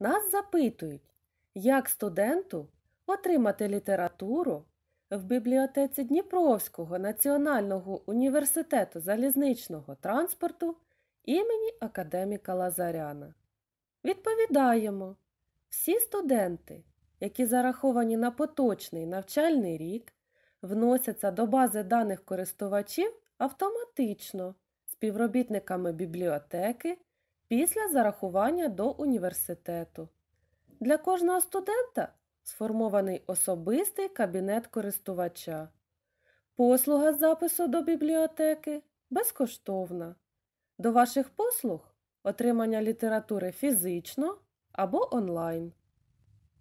Нас запитують, як студенту отримати літературу в бібліотеці Дніпровського національного університету залізничного транспорту імені академіка Лазаряна. Відповідаємо, всі студенти, які зараховані на поточний навчальний рік, вносяться до бази даних користувачів автоматично співробітниками бібліотеки після зарахування до університету. Для кожного студента сформований особистий кабінет користувача. Послуга запису до бібліотеки безкоштовна. До ваших послуг отримання літератури фізично або онлайн.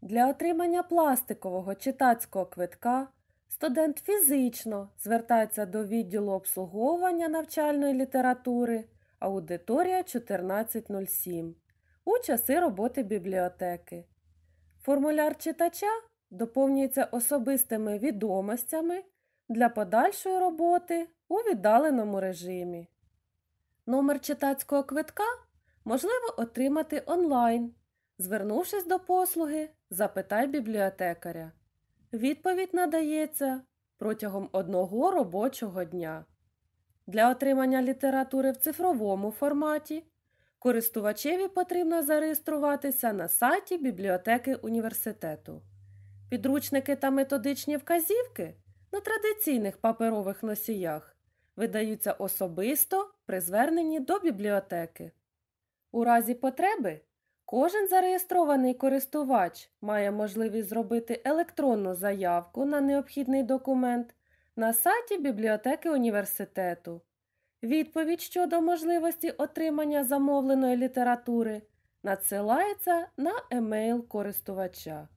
Для отримання пластикового читацького квитка студент фізично звертається до відділу обслуговування навчальної літератури Аудиторія 1407. У часи роботи бібліотеки. Формуляр читача доповнюється особистими відомостями для подальшої роботи у віддаленому режимі. Номер читацького квитка можливо отримати онлайн, звернувшись до послуги, запитай бібліотекаря. Відповідь надається протягом одного робочого дня. Для отримання літератури в цифровому форматі користувачеві потрібно зареєструватися на сайті бібліотеки університету. Підручники та методичні вказівки на традиційних паперових носіях видаються особисто при зверненні до бібліотеки. У разі потреби кожен зареєстрований користувач має можливість зробити електронну заявку на необхідний документ на сайті бібліотеки університету. Відповідь щодо можливості отримання замовленої літератури надсилається на емейл користувача.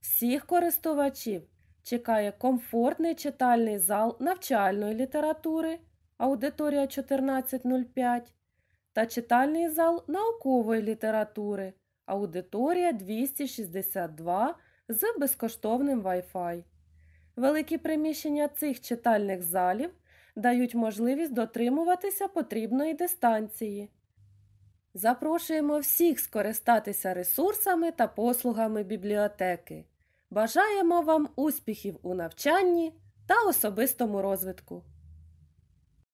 Всіх користувачів чекає комфортний читальний зал навчальної літератури аудиторія 1405 та читальний зал наукової літератури аудиторія 262 з безкоштовним Wi-Fi. Великі приміщення цих читальних залів дають можливість дотримуватися потрібної дистанції. Запрошуємо всіх скористатися ресурсами та послугами бібліотеки. Бажаємо вам успіхів у навчанні та особистому розвитку!